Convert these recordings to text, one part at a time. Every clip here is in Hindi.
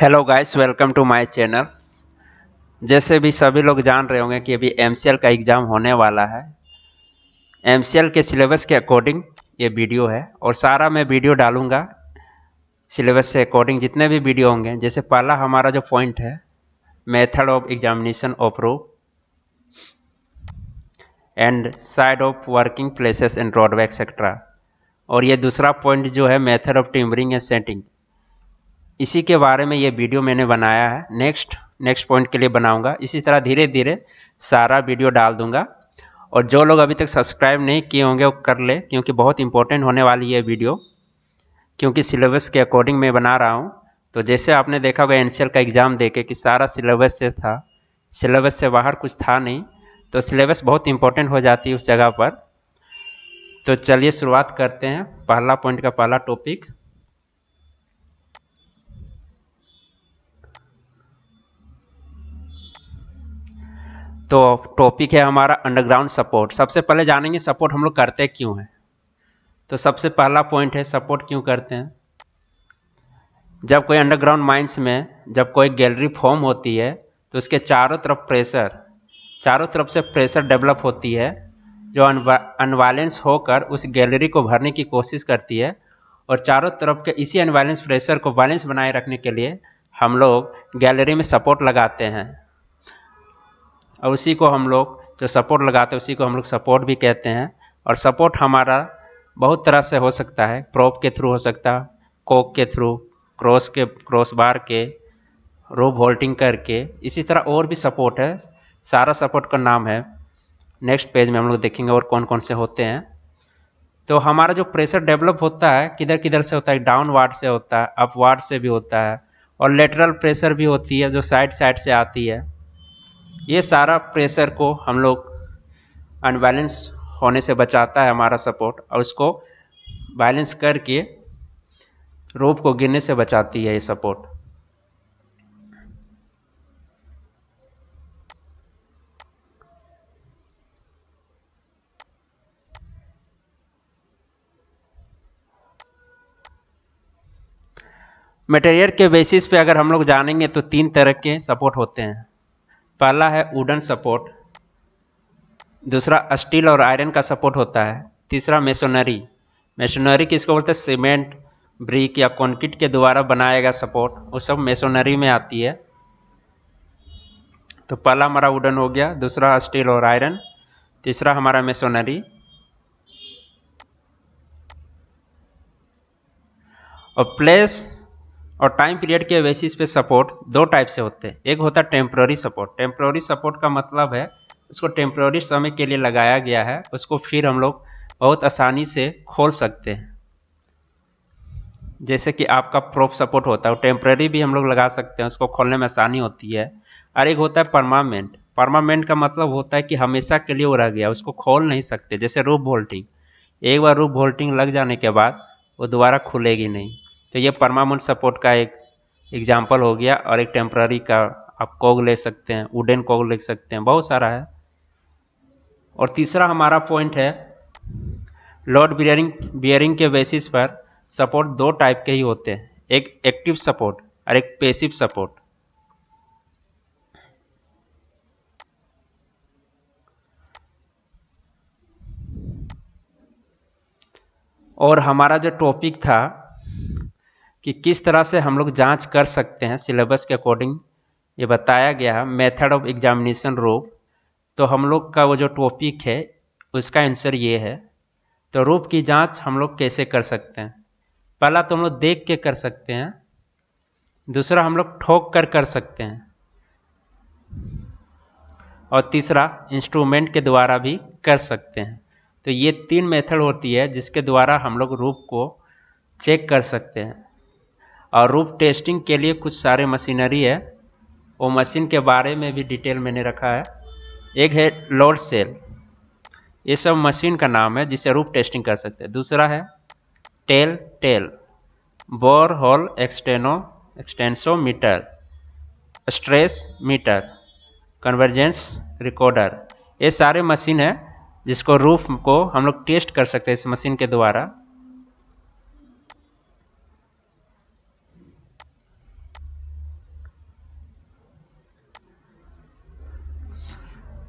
Hello guys welcome to my channel जैसे भी सभी लोग जान रहे होंगे कि अभी एम का एग्ज़ाम होने वाला है एम के सिलेबस के अकॉर्डिंग ये वीडियो है और सारा मैं वीडियो डालूंगा सिलेबस से अकॉर्डिंग जितने भी वीडियो होंगे जैसे पहला हमारा जो पॉइंट है method of examination of and side of working places and roadway etcetera और ये दूसरा पॉइंट जो है method of timbering and setting इसी के बारे में ये वीडियो मैंने बनाया है नेक्स्ट नेक्स्ट पॉइंट के लिए बनाऊंगा इसी तरह धीरे धीरे सारा वीडियो डाल दूंगा और जो लोग अभी तक सब्सक्राइब नहीं किए होंगे वो कर ले क्योंकि बहुत इंपॉर्टेंट होने वाली है वीडियो क्योंकि सिलेबस के अकॉर्डिंग मैं बना रहा हूँ तो जैसे आपने देखा होगा एन का एग्ज़ाम दे कि सारा सिलेबस से था सिलेबस से बाहर कुछ था नहीं तो सिलेबस बहुत इंपॉर्टेंट हो जाती है उस जगह पर तो चलिए शुरुआत करते हैं पहला पॉइंट का पहला टॉपिक तो टॉपिक है हमारा अंडरग्राउंड सपोर्ट सबसे पहले जानेंगे सपोर्ट हम लोग करते क्यों हैं तो सबसे पहला पॉइंट है सपोर्ट क्यों करते हैं जब कोई अंडरग्राउंड माइंस में जब कोई गैलरी फॉर्म होती है तो उसके चारों तरफ प्रेशर चारों तरफ से प्रेशर डेवलप होती है जो अनबैलेंस होकर उस गैलरी को भरने की कोशिश करती है और चारों तरफ के इसी अनवायलेंस प्रेशर को बैलेंस बनाए रखने के लिए हम लोग गैलरी में सपोर्ट लगाते हैं और उसी को हम लोग जो सपोर्ट लगाते हैं उसी को हम लोग सपोर्ट भी कहते हैं और सपोर्ट हमारा बहुत तरह से हो सकता है प्रोप के थ्रू हो सकता है कोक के थ्रू क्रॉस के क्रॉस बार के रोप होल्टिंग करके इसी तरह और भी सपोर्ट है सारा सपोर्ट का नाम है नेक्स्ट पेज में हम लोग देखेंगे और कौन कौन से होते हैं तो हमारा जो प्रेशर डेवलप होता है किधर किधर से होता है डाउन वार्ड से होता है अप वार्ड से भी होता है और लेटरल प्रेशर भी होती है जो साइड साइड से आती है ये सारा प्रेशर को हम लोग अनबैलेंस होने से बचाता है हमारा सपोर्ट और उसको बैलेंस करके रोप को गिरने से बचाती है ये सपोर्ट मटेरियल के बेसिस पे अगर हम लोग जानेंगे तो तीन तरह के सपोर्ट होते हैं पहला है वुडन सपोर्ट दूसरा स्टील और आयरन का सपोर्ट होता है तीसरा मेसोनरी मेसोनरी किसको बोलते हैं सीमेंट ब्रिक या कॉन्क्रीट के द्वारा बनाया गया सपोर्ट वो सब मेसोनरी में आती है तो पहला हमारा वुडन हो गया दूसरा स्टील और आयरन तीसरा हमारा मेसोनरी और प्लेस और टाइम पीरियड के बेसिस पे सपोर्ट दो टाइप से होते हैं एक होता है टेम्प्रोरी सपोर्ट टेम्प्रोरी सपोर्ट का मतलब है उसको टेम्प्रोरी समय के लिए लगाया गया है उसको फिर हम लोग बहुत आसानी से खोल सकते हैं जैसे कि आपका प्रोफ सपोर्ट होता है वो टेम्प्रेरी भी हम लोग लगा सकते हैं उसको खोलने में आसानी होती है और एक होता है परमानेंट परमानेंट का मतलब होता है कि हमेशा के लिए वो रह गया उसको खोल नहीं सकते जैसे रूप वोल्टिंग एक बार रूप वोल्टिंग लग जाने के बाद वो दोबारा खुलेगी नहीं तो ये परमामेंट सपोर्ट का एक एग्जाम्पल हो गया और एक टेम्प्ररी का आप कॉग ले सकते हैं वुडन कोग ले सकते हैं बहुत सारा है और तीसरा हमारा पॉइंट है लोड बियरिंग बियरिंग के बेसिस पर सपोर्ट दो टाइप के ही होते हैं एक एक्टिव सपोर्ट और एक पेसिव सपोर्ट और हमारा जो टॉपिक था कि किस तरह से हम लोग जांच कर सकते हैं सिलेबस के अकॉर्डिंग ये बताया गया है मेथड ऑफ एग्जामिनेशन रूप तो हम लोग का वो जो टॉपिक है उसका आंसर ये है तो रूप की जांच हम लोग कैसे कर सकते हैं पहला तो हम लोग देख के कर सकते हैं दूसरा हम लोग ठोक कर कर सकते हैं और तीसरा इंस्ट्रूमेंट के द्वारा भी कर सकते हैं तो ये तीन मेथड होती है जिसके द्वारा हम लोग रूप को चेक कर सकते हैं और रूफ टेस्टिंग के लिए कुछ सारे मशीनरी है वो मशीन के बारे में भी डिटेल मैंने रखा है एक है लोड सेल ये सब मशीन का नाम है जिसे रूफ टेस्टिंग कर सकते हैं दूसरा है tell tale bore hole extensometer stress meter convergence recorder ये सारे मशीन है जिसको रूफ को हम लोग टेस्ट कर सकते हैं इस मशीन के द्वारा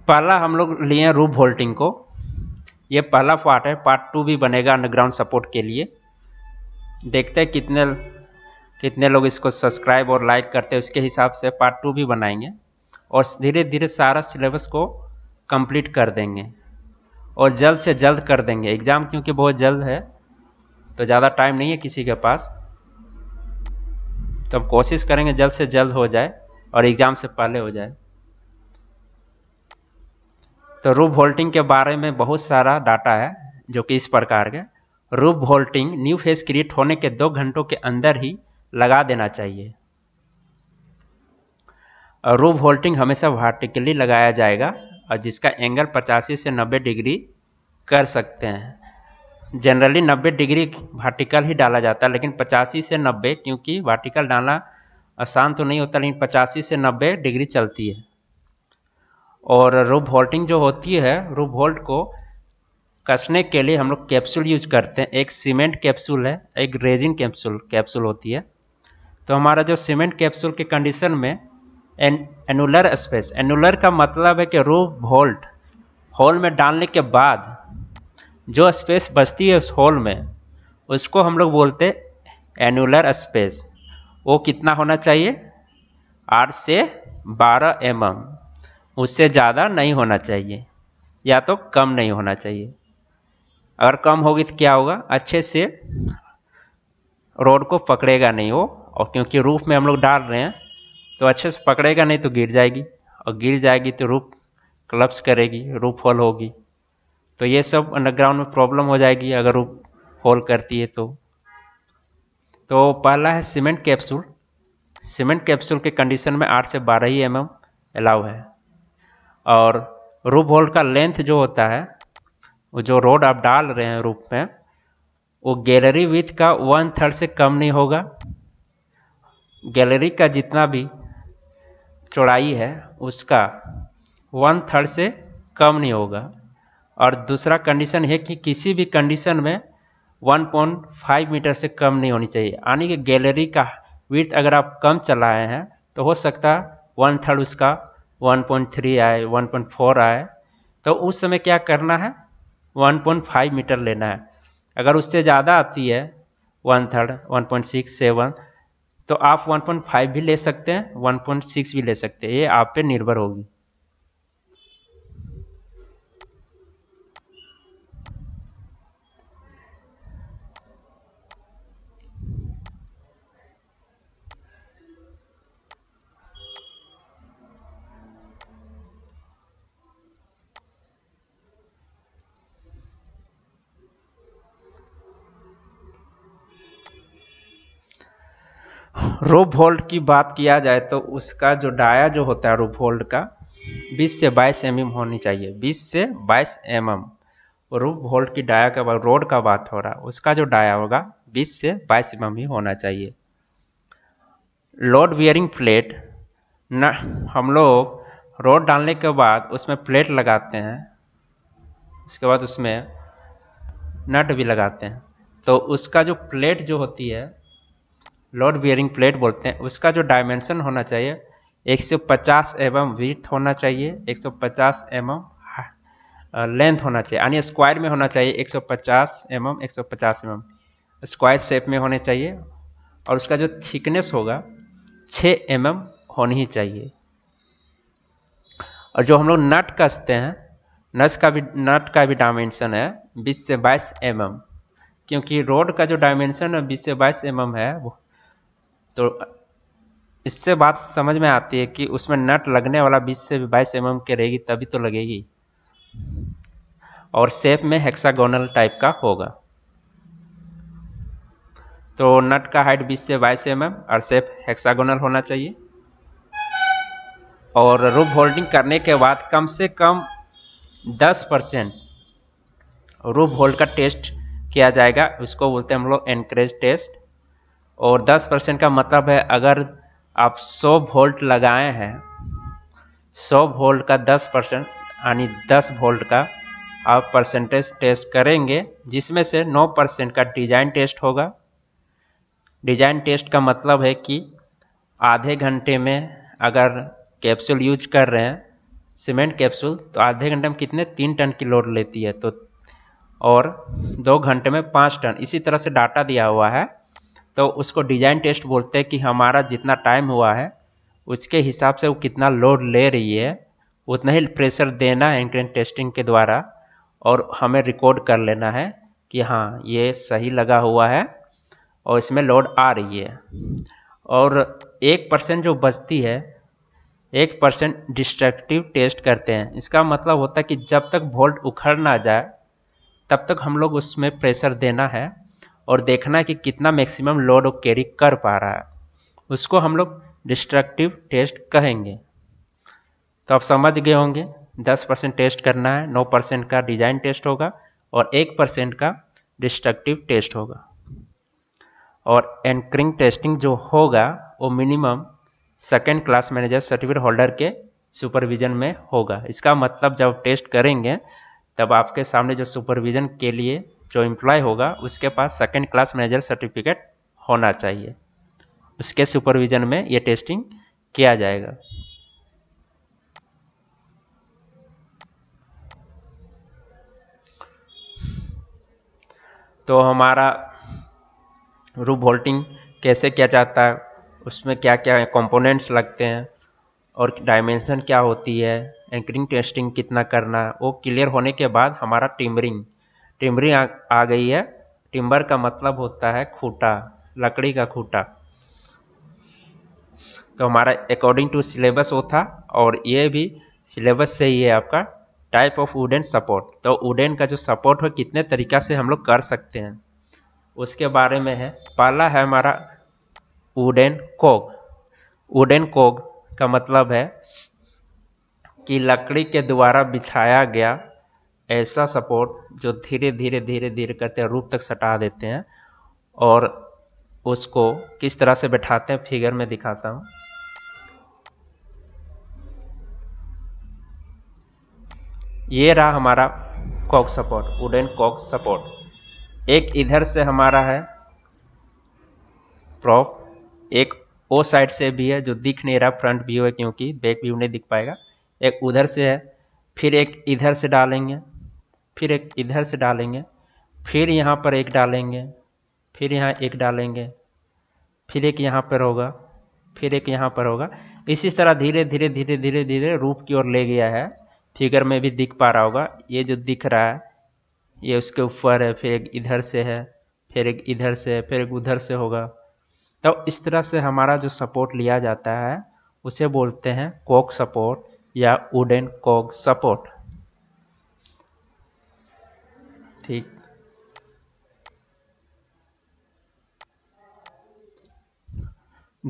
पहला हम लोग लिए रूप होल्टिंग को ये पहला पार्ट है पार्ट टू भी बनेगा अंडरग्राउंड सपोर्ट के लिए देखते हैं कितने कितने लोग इसको सब्सक्राइब और लाइक करते हैं उसके हिसाब से पार्ट टू भी बनाएंगे और धीरे धीरे सारा सिलेबस को कंप्लीट कर देंगे और जल्द से जल्द कर देंगे एग्ज़ाम क्योंकि बहुत जल्द है तो ज़्यादा टाइम नहीं है किसी के पास तो हम कोशिश करेंगे जल्द से जल्द हो जाए और एग्ज़ाम से पहले हो जाए तो रूप वोल्टिंग के बारे में बहुत सारा डाटा है जो कि इस प्रकार के रूप वोल्टिंग न्यू फेस क्रिएट होने के दो घंटों के अंदर ही लगा देना चाहिए और रूप वोल्टिंग हमेशा वार्टिकली लगाया जाएगा और जिसका एंगल पचासी से नब्बे डिग्री कर सकते हैं जनरली नब्बे डिग्री वर्टिकल ही डाला जाता है लेकिन पचासी से नब्बे क्योंकि वर्टिकल डालना आसान तो नहीं होता लेकिन पचासी से नब्बे डिग्री चलती है और रूब होल्टिंग जो होती है रूब होल्ट को कसने के लिए हम लोग कैप्सूल यूज करते हैं एक सीमेंट कैप्सूल है एक रेजिन कैप्सूल कैप्सूल होती है तो हमारा जो सीमेंट कैप्सूल के कंडीशन में एन एनुलर स्पेस एनुलर का मतलब है कि रूब होल्ट होल में डालने के बाद जो स्पेस बचती है उस होल में उसको हम लोग बोलते हैं एनुलर स्पेस वो कितना होना चाहिए आठ से बारह एम mm. उससे ज़्यादा नहीं होना चाहिए या तो कम नहीं होना चाहिए अगर कम होगी तो क्या होगा अच्छे से रोड को पकड़ेगा नहीं वो और क्योंकि रूफ में हम लोग डाल रहे हैं तो अच्छे से पकड़ेगा नहीं तो गिर जाएगी और गिर जाएगी तो रूफ क्लब्स करेगी रूफ होल होगी तो ये सब अंडरग्राउंड में प्रॉब्लम हो जाएगी अगर रूफ होल करती है तो तो पहला है सीमेंट कैप्सूल सीमेंट कैप्सूल के कंडीशन में 8 से 12 ही एम mm अलाउ है और रूप होल्ड का लेंथ जो होता है वो जो रोड आप डाल रहे हैं रूप में वो गैलरी विथ का वन थर्ड से कम नहीं होगा गैलरी का जितना भी चौड़ाई है उसका वन थर्ड से कम नहीं होगा और दूसरा कंडीशन है कि किसी भी कंडीशन में 1.5 मीटर से कम नहीं होनी चाहिए यानी कि गैलरी का विर्थ अगर आप कम चलाए हैं तो हो सकता है वन थर्ड उसका 1.3 आए 1.4 आए तो उस समय क्या करना है 1.5 मीटर लेना है अगर उससे ज़्यादा आती है one third one point six seven तो आप 1.5 भी ले सकते हैं 1.6 भी ले सकते हैं ये आप पे निर्भर होगी रूप होल्ड की बात किया जाए तो उसका जो डाया जो होता है रूप होल्ड का 20 से 22 एम mm होनी चाहिए 20 से 22 एम एम रूप होल्ड की डाया का रोड का बात हो रहा है उसका जो डाया होगा 20 से 22 एम mm ही होना चाहिए लोड बियरिंग प्लेट न हम लोग रोड डालने के बाद उसमें प्लेट लगाते हैं उसके बाद उसमें नट भी लगाते हैं तो उसका जो प्लेट जो होती है लोड बियरिंग प्लेट बोलते हैं उसका जो डायमेंशन होना चाहिए 150 एवं विथ होना चाहिए 150 एवं लेंथ होना चाहिए यानी स्क्वायर में होना चाहिए 150 एमएम 150 एमएम स्क्वायर शेप में होने चाहिए और उसका जो थिकनेस होगा 6 एमएम होनी ही चाहिए और जो हम लोग नट कसते हैं नस का भी नट का भी डायमेंशन है 20 से 22 एमएम क्योंकि रोड का जो डायमेंशन है 20 से 22 एमएम है वो तो इससे बात समझ में आती है कि उसमें नट लगने वाला 20 से 22 एम के रहेगी तभी तो लगेगी और सेप में हेक्सागोनल टाइप का होगा तो नट का हाइट 20 से 22 एम और सेप हेक्सागोनल होना चाहिए और रूप होल्डिंग करने के बाद कम से कम 10 परसेंट रूप होल्ड का टेस्ट किया जाएगा उसको बोलते हैं हम लोग एनकरेज टेस्ट और 10 परसेंट का मतलब है अगर आप 100 वोल्ट लगाए हैं 100 वोल्ट का 10 परसेंट यानी 10 वोल्ट का आप परसेंटेज टेस्ट करेंगे जिसमें से 9 परसेंट का डिजाइन टेस्ट होगा डिजाइन टेस्ट का मतलब है कि आधे घंटे में अगर कैप्सूल यूज कर रहे हैं सीमेंट कैप्सूल तो आधे घंटे में कितने तीन टन की लोड लेती है तो और दो घंटे में पाँच टन इसी तरह से डाटा दिया हुआ है तो उसको डिजाइन टेस्ट बोलते हैं कि हमारा जितना टाइम हुआ है उसके हिसाब से वो कितना लोड ले रही है उतना ही प्रेशर देना है एंक्रेन टेस्टिंग के द्वारा और हमें रिकॉर्ड कर लेना है कि हाँ ये सही लगा हुआ है और इसमें लोड आ रही है और एक परसेंट जो बचती है एक परसेंट डिस्ट्रक्टिव टेस्ट करते हैं इसका मतलब होता है कि जब तक वोल्ट उखड़ ना जाए तब तक हम लोग उसमें प्रेशर देना है और देखना कि कितना मैक्सिमम लोड वो कैरी कर पा रहा है उसको हम लोग डिस्ट्रक्टिव टेस्ट कहेंगे तो आप समझ गए होंगे 10 परसेंट टेस्ट करना है 9 परसेंट का डिजाइन टेस्ट होगा और 1 परसेंट का डिस्ट्रक्टिव टेस्ट होगा और एंकरिंग टेस्टिंग जो होगा वो minimum second class manager certificate holder के सुपरविजन में होगा इसका मतलब जब टेस्ट करेंगे तब आपके सामने जो सुपरविजन के लिए जो एम्प्लॉय होगा उसके पास सेकेंड क्लास मैनेजर सर्टिफिकेट होना चाहिए उसके सुपरविज़न में ये टेस्टिंग किया जाएगा तो हमारा रूप होल्टिंग कैसे किया जाता है उसमें क्या क्या कंपोनेंट्स लगते हैं और डायमेंशन क्या होती है एंकरिंग टेस्टिंग कितना करना वो क्लियर होने के बाद हमारा टिमरिंग टिमरी आ, आ गई है टिम्बर का मतलब होता है खूटा लकड़ी का खूटा तो हमारा अकॉर्डिंग टू सिलेबस वो था और ये भी सिलेबस से ही है आपका टाइप ऑफ वुडन सपोर्ट तो वुडन का जो सपोर्ट हो कितने तरीक़ा से हम लोग कर सकते हैं उसके बारे में है पहला है हमारा वुडन कोग वुडन कोग का मतलब है कि लकड़ी के द्वारा बिछाया गया ऐसा सपोर्ट जो धीरे धीरे धीरे धीरे करते हैं रूप तक सटा देते हैं और उसको किस तरह से बैठाते हैं फिगर में दिखाता हूँ ये रहा हमारा cog support wooden cog support एक इधर से हमारा है प्रॉप एक ओ साइड से भी है जो दिख नहीं रहा फ्रंट व्यू है क्योंकि बैक व्यू नहीं दिख पाएगा एक उधर से है फिर एक इधर से डालेंगे फिर एक इधर से डालेंगे फिर यहाँ पर एक डालेंगे फिर यहाँ एक डालेंगे फिर एक यहाँ पर होगा फिर एक यहाँ पर होगा इसी तरह धीरे धीरे धीरे धीरे धीरे रूप की ओर ले गया है फिगर में भी दिख पा रहा होगा ये जो दिख रहा है ये उसके ऊपर है फिर एक इधर से है फिर एक इधर से है फिर एक उधर से होगा तो इस तरह से हमारा जो सपोर्ट लिया जाता है उसे बोलते हैं कोक सपोर्ट या वुडन कोक सपोर्ट ठीक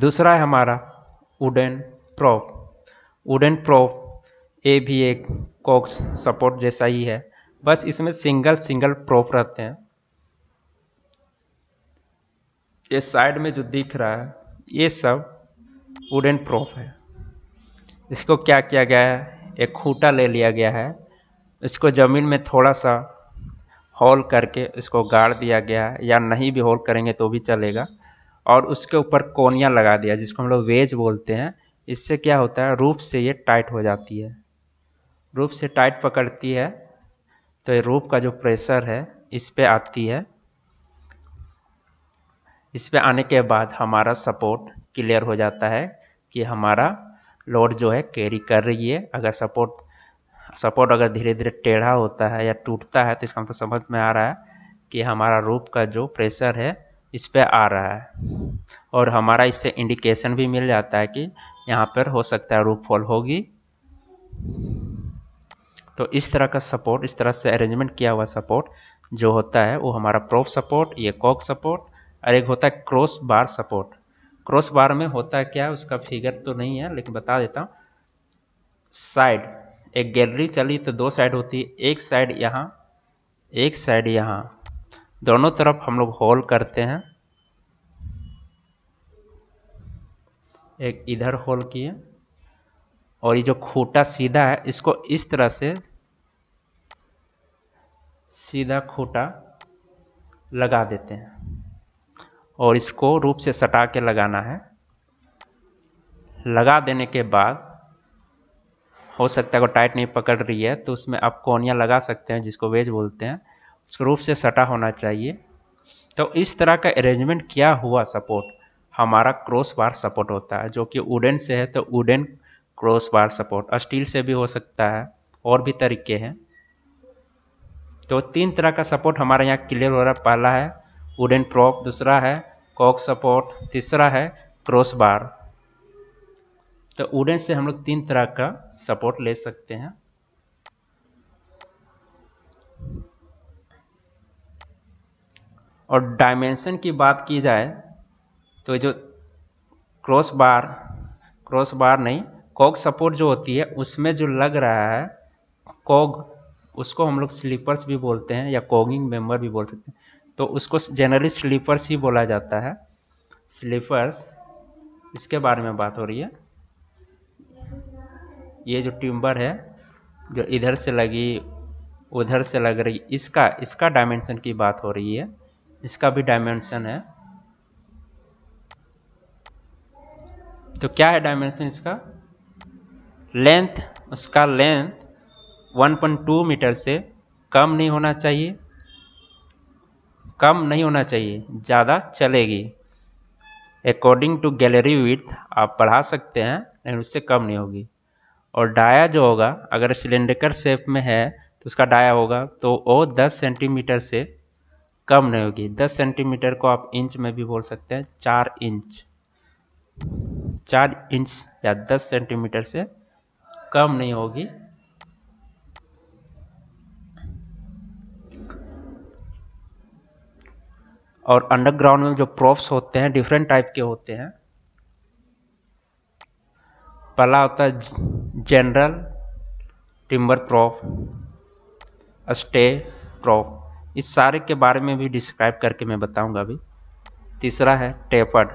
दूसरा है हमारा वुडन प्रॉप वुडन प्रॉप ये भी एक कॉक्स सपोर्ट जैसा ही है बस इसमें सिंगल सिंगल प्रॉप रहते हैं ये साइड में जो दिख रहा है ये सब वुडन प्रॉप है इसको क्या किया गया है एक खूटा ले लिया गया है इसको ज़मीन में थोड़ा सा होल करके इसको गाड़ दिया गया है या नहीं भी होल करेंगे तो भी चलेगा और उसके ऊपर कोनिया लगा दिया जिसको हम लोग वेज बोलते हैं इससे क्या होता है रूप से ये टाइट हो जाती है रूप से टाइट पकड़ती है तो ये रूप का जो प्रेशर है इस पर आती है इस पर आने के बाद हमारा सपोर्ट क्लियर हो जाता है कि हमारा लोड जो है कैरी कर रही है अगर सपोर्ट सपोर्ट अगर धीरे धीरे टेढ़ा होता है या टूटता है तो इसका मतलब समझ में आ रहा है कि हमारा रूप का जो प्रेशर है इस पर आ रहा है और हमारा इससे इंडिकेशन भी मिल जाता है कि यहाँ पर हो सकता है रूप फॉल होगी तो इस तरह का सपोर्ट इस तरह से अरेंजमेंट किया हुआ सपोर्ट जो होता है वो हमारा प्रोप सपोर्ट ये कॉक सपोर्ट और एक होता है cross bar support cross bar में होता है क्या उसका फिगर तो नहीं है लेकिन बता देता हूँ साइड एक गैलरी चली तो दो साइड होती है एक साइड यहाँ एक साइड यहाँ दोनों तरफ हम लोग होल करते हैं एक इधर होल किए और ये जो खूटा सीधा है इसको इस तरह से सीधा खूटा लगा देते हैं और इसको रूप से सटा के लगाना है लगा देने के बाद हो सकता है अगर टाइट नहीं पकड़ रही है तो उसमें आप कोनिया लगा सकते हैं जिसको वेज बोलते हैं उसको रूप से सटा होना चाहिए तो इस तरह का अरेंजमेंट किया हुआ सपोर्ट हमारा क्रॉस बार सपोर्ट होता है जो कि वुडन से है तो wooden cross bar support steel से भी हो सकता है और भी तरीके हैं तो तीन तरह का सपोर्ट हमारे यहाँ क्लियर हो रहा है पहला है वुडन प्रॉप दूसरा है कॉक सपोर्ट तीसरा है क्रॉस बार तो वुडन से हम लोग तीन तरह का सपोर्ट ले सकते हैं और डायमेंशन की बात की जाए तो जो क्रॉस बार क्रॉस बार नहीं कॉग सपोर्ट जो होती है उसमें जो लग रहा है कॉग उसको हम लोग स्लीपर्स भी बोलते हैं या कोगिंग मेंबर भी बोल सकते हैं तो उसको जनरली स्लीपर्स ही बोला जाता है स्लीपर्स इसके बारे में बात हो रही है ये जो ट्यूम्बर है जो इधर से लगी उधर से लग रही इसका इसका डायमेंशन की बात हो रही है इसका भी डायमेंशन है तो क्या है डायमेंशन इसका लेंथ उसका लेंथ 1.2 मीटर से कम नहीं होना चाहिए कम नहीं होना चाहिए ज़्यादा चलेगी अकॉर्डिंग टू गैलरी विथ आप पढ़ा सकते हैं लेकिन उससे कम नहीं होगी और डाया जो होगा अगर सिलेंडर शेप में है तो उसका डाया होगा तो वो 10 सेंटीमीटर से कम नहीं होगी 10 सेंटीमीटर को आप इंच में भी बोल सकते हैं चार इंच चार इंच या 10 सेंटीमीटर से कम नहीं होगी और अंडरग्राउंड में जो प्रोप्स होते हैं डिफरेंट टाइप के होते हैं पहला होता है general timber crop stay crop इस सारे के बारे में भी डिस्क्राइब करके मैं बताऊंगा अभी तीसरा है टेपर्ड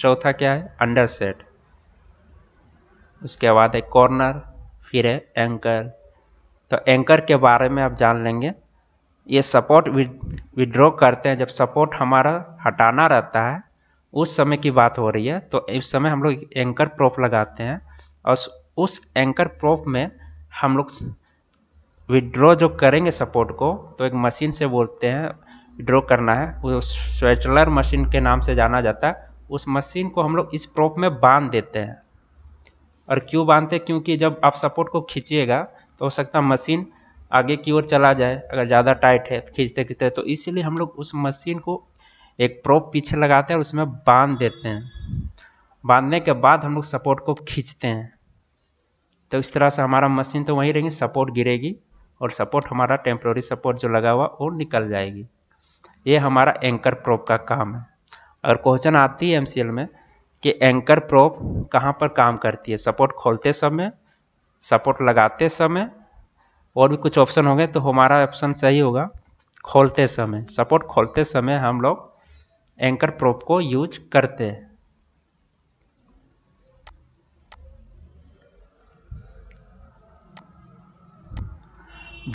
चौथा क्या है अंडर सेट उसके बाद है कॉर्नर फिर है एंकर तो एंकर के बारे में आप जान लेंगे ये सपोर्ट विद विड्रॉ करते हैं जब सपोर्ट हमारा हटाना रहता है उस समय की बात हो रही है तो इस समय हम लोग एंकर प्रोफ लगाते हैं और उस एंकर प्रोफ में हम लोग विड्रॉ जो करेंगे सपोर्ट को तो एक मशीन से बोलते हैं विड्रॉ करना है वो स्वेचलर मशीन के नाम से जाना जाता है उस मशीन को हम लोग इस प्रोफ में बांध देते हैं और क्यों बांधते हैं क्योंकि जब आप सपोर्ट को खींचिएगा तो हो सकता है मशीन आगे की ओर चला जाए अगर ज़्यादा टाइट है खींचते खींचते तो इसीलिए हम लोग उस मशीन को एक प्रोप पीछे लगाते हैं और उसमें बांध देते हैं बांधने के बाद हम लोग सपोर्ट को खींचते हैं तो इस तरह से हमारा मशीन तो वहीं रहेगी सपोर्ट गिरेगी और सपोर्ट हमारा टेम्प्रोरी सपोर्ट जो लगा हुआ वो निकल जाएगी ये हमारा एंकर प्रोप का काम है और क्वेश्चन आती है एम में कि एंकर प्रोप कहाँ पर काम करती है सपोर्ट खोलते समय सपोर्ट लगाते समय और भी कुछ ऑप्शन होंगे तो हमारा ऑप्शन सही होगा खोलते समय सपोर्ट खोलते समय हम लोग एंकर प्रोप को यूज करते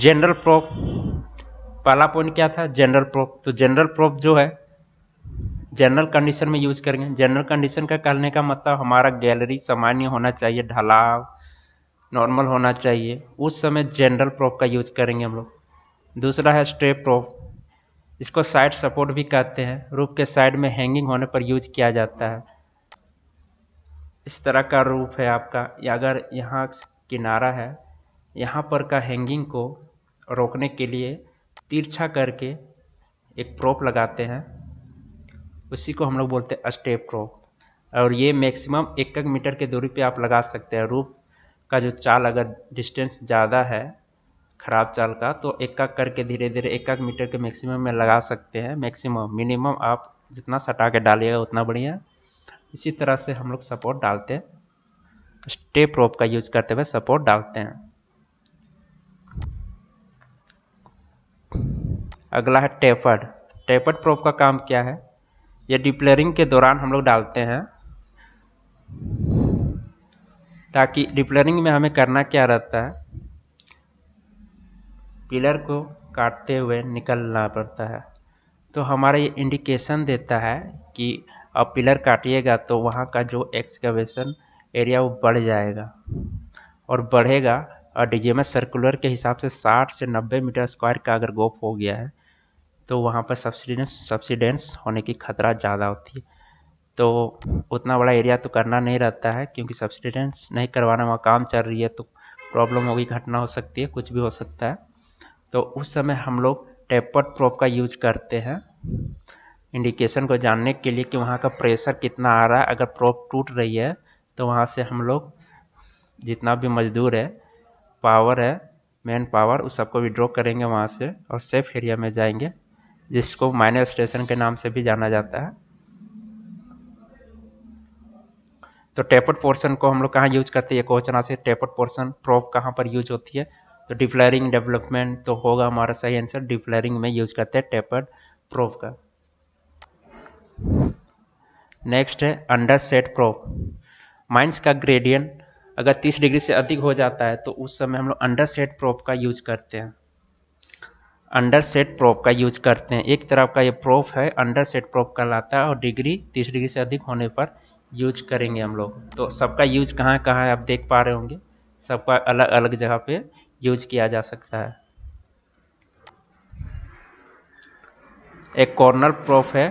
जनरल प्रोप पहला पॉइंट क्या था जनरल प्रोप तो जनरल प्रोप जो है जनरल कंडीशन में यूज करेंगे जनरल कंडीशन का कहने का मतलब हमारा गैलरी सामान्य होना चाहिए ढलाव नॉर्मल होना चाहिए उस समय जनरल प्रोप का यूज करेंगे हम लोग दूसरा है स्ट्रेप प्रोप इसको साइड सपोर्ट भी कहते हैं रूप के साइड में हैंगिंग होने पर यूज किया जाता है इस तरह का रूप है आपका या अगर यहाँ किनारा है यहाँ पर का हैंगिंग को रोकने के लिए तिरछा करके एक प्रोप लगाते हैं उसी को हम लोग बोलते हैं स्टेप प्रोप और ये मैक्सिमम एक एक मीटर के दूरी पे आप लगा सकते हैं रूप का जो चाल अगर डिस्टेंस ज़्यादा है ख़राब चाल का तो एक एक करके धीरे धीरे एक एक मीटर के मैक्सिमम में लगा सकते हैं मैक्सिमम मिनिमम आप जितना सटा के डालिएगा उतना बढ़िया इसी तरह से हम लोग सपोर्ट डालते हैं स्टेप रोप का यूज करते हुए सपोर्ट डालते हैं अगला है टेपर्ड टेपर्ड प्रोप का काम क्या है ये डिप्लेयरिंग के दौरान हम लोग डालते हैं ताकि डिप्लेयरिंग में हमें करना क्या रहता है पिलर को काटते हुए निकलना पड़ता है तो हमारा ये इंडिकेशन देता है कि अब पिलर काटिएगा तो वहाँ का जो एक्सकवेशन एरिया वो बढ़ जाएगा और बढ़ेगा और डी सर्कुलर के हिसाब से 60 से 90 मीटर स्क्वायर का अगर गोप हो गया है तो वहाँ पर सब्सिडेंस सब्सिडेंस होने की खतरा ज़्यादा होती है तो उतना बड़ा एरिया तो करना नहीं रहता है क्योंकि सब्सिडेंस नहीं करवाना वहाँ काम चल रही है तो प्रॉब्लम होगी घटना हो सकती है कुछ भी हो सकता है तो उस समय हम लोग टेपर्ड प्रोप का यूज करते हैं इंडिकेशन को जानने के लिए कि वहाँ का प्रेशर कितना आ रहा है अगर प्रोप टूट रही है तो वहाँ से हम लोग जितना भी मजदूर है पावर है मैन पावर उस सबको विड्रॉ करेंगे वहाँ से और सेफ एरिया में जाएंगे जिसको माइनर स्टेशन के नाम से भी जाना जाता है तो टेपर्ड पोर्शन को हम लोग कहाँ यूज करते हैं क्वेश्चन आ से टेपर्ड पोर्शन प्रोप कहाँ पर यूज होती है तो डिफ्लायरिंग डेवलपमेंट तो होगा हमारा सही आंसर डिफ्लायरिंग में यूज करते हैं टेपर्ड प्रोफ का नेक्स्ट है अंडर सेट प्रोफ माइंस का ग्रेडियंट अगर 30 डिग्री से अधिक हो जाता है तो उस समय हम लोग अंडर सेट प्रोफ का यूज करते हैं अंडर सेट प्रोप का यूज करते हैं एक तरफ का ये प्रोफ है अंडर सेट प्रोप कहलाता है और डिग्री तीस डिग्री से अधिक होने पर यूज करेंगे हम लोग तो सबका यूज कहाँ कहाँ है आप देख पा रहे होंगे सबका अलग अलग जगह पे यूज किया जा सकता है एक कॉर्नर प्रोफ है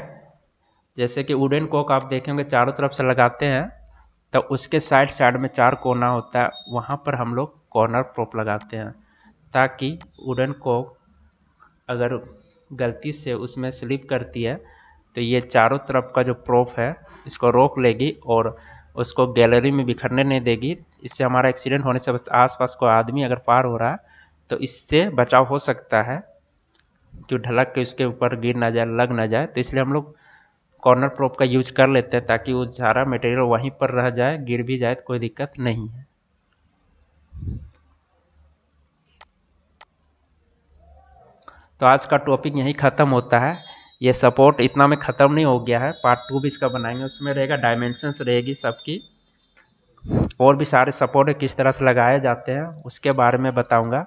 जैसे कि वुडन कोक आप देखेंगे चारों तरफ से लगाते हैं तो उसके साइड साइड में चार कोना होता है वहाँ पर हम लोग कॉर्नर प्रोप लगाते हैं ताकि वुडन कोक अगर गलती से उसमें स्लिप करती है तो ये चारों तरफ का जो प्रोफ है इसको रोक लेगी और उसको गैलरी में बिखरने नहीं देगी इससे हमारा एक्सीडेंट होने से आसपास को आदमी अगर पार हो रहा है तो इससे बचाव हो सकता है कि ढलक के उसके ऊपर गिर ना जाए लग ना जाए तो इसलिए हम लोग कॉर्नर प्रोप का यूज कर लेते हैं ताकि वो सारा मटेरियल वहीं पर रह जाए गिर भी जाए तो कोई दिक्कत नहीं है तो आज का टॉपिक यहीं ख़त्म होता है ये सपोर्ट इतना में ख़त्म नहीं हो गया है पार्ट टू भी इसका बनाएंगे उसमें रहेगा डायमेंशंस रहेगी सबकी और भी सारे सपोर्ट किस तरह से लगाए जाते हैं उसके बारे में बताऊंगा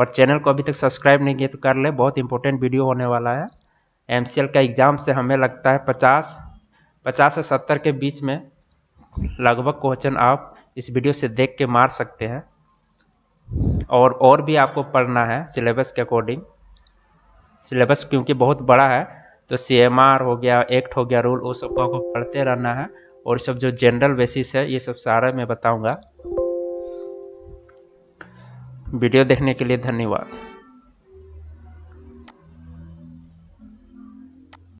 और चैनल को अभी तक सब्सक्राइब नहीं किया तो कर ले बहुत इंपॉर्टेंट वीडियो होने वाला है एम का एग्ज़ाम से हमें लगता है पचास पचास से सत्तर के बीच में लगभग क्वेश्चन आप इस वीडियो से देख के मार सकते हैं और और भी आपको पढ़ना है सिलेबस के अकॉर्डिंग सिलेबस क्योंकि बहुत बड़ा है तो सी एम आर हो गया एक्ट हो गया रूल वो सब को पढ़ते रहना है और सब जो जनरल बेसिस है ये सब सारा मैं बताऊंगा वीडियो देखने के लिए धन्यवाद